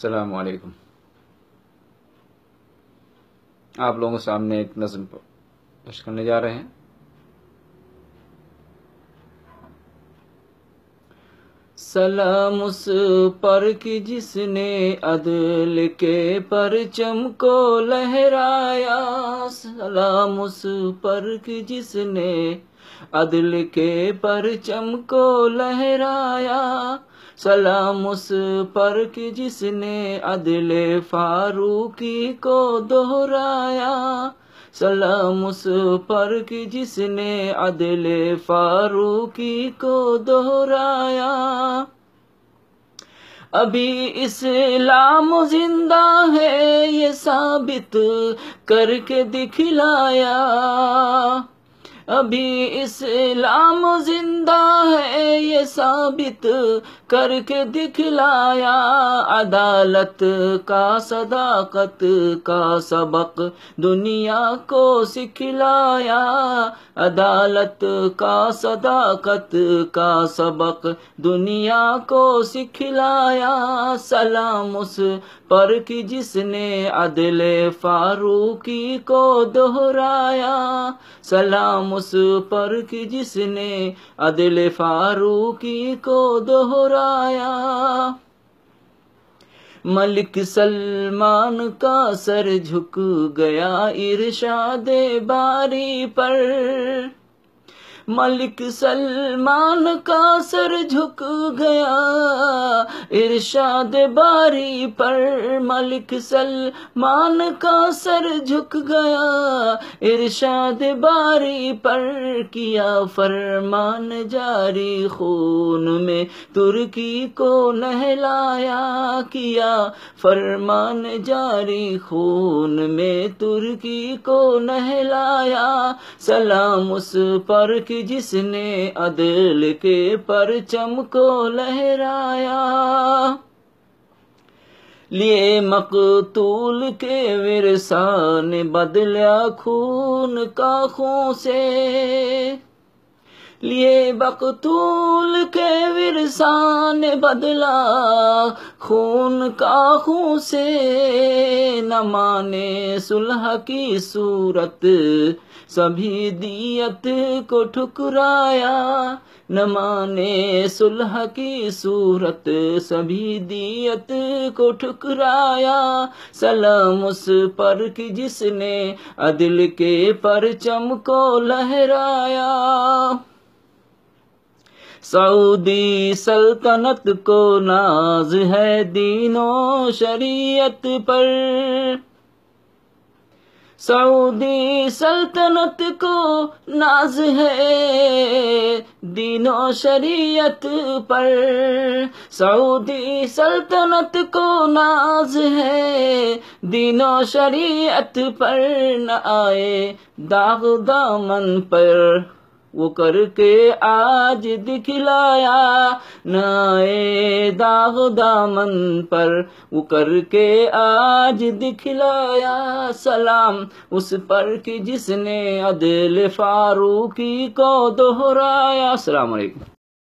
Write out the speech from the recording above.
अलकुम आप लोगों के सामने एक नज़म पेश करने जा रहे हैं सलाम उस पर की जिसने अदल के परचम को लहराया सलाम उस पर की जिसने अदल के परचम को लहराया सलाम उस पर कि जिसने अदले फारूकी को दोहराया सलाम उस पर कि जिसने अदले फारूकी को दोहराया अभी इस्लाम जिंदा है ये साबित करके दिखलाया अभी इस्लाम जिंदा साबित करके दिखलाया अदालत का सदाकत का सबक दुनिया को सिखलाया अदालत का सदाकत का सबक दुनिया को सिखलाया सलाम उस पर कि जिसने अदले फारूकी को दोहराया सलाम उस पर कि जिसने अदले फारूक की को दोहराया मलिक सलमान का सर झुक गया इर्शाद बारी पर मलिक सलमान का सर झुक गया इर्शाद बारी पर मलिक सलमान का सर झुक गया इर्शाद बारी पर किया फरमान जारी खून में तुर्की को नहलाया किया फरमान जारी खून में तुर्की को नहलाया सलाम उस पर कि जिसने अदल के परचम को लहराया लिए मकतूल के विरसा ने बदला खून का खो से लिए बकतूल के विरसा बदला खून का खो से न माने सुलह की सूरत सभी दियत को ठुकराया न माने सुलह की सूरत सभी दियत को ठुकराया सलाम उस पर कि जिसने अदिल के परचम को लहराया सऊदी सल्तनत को नाज है दीनो शरीयत पर सऊदी सल्तनत को नाज है दीनो शरीयत पर सऊदी सल्तनत को नाज है दीनो शरीयत पर न आए दाग दामन पर वो करके आज दिखलाया नए दाग दामन पर वो करके आज दिखलाया सलाम उस पर कि जिसने अदिल फारूकी को दोहराया अलैकुम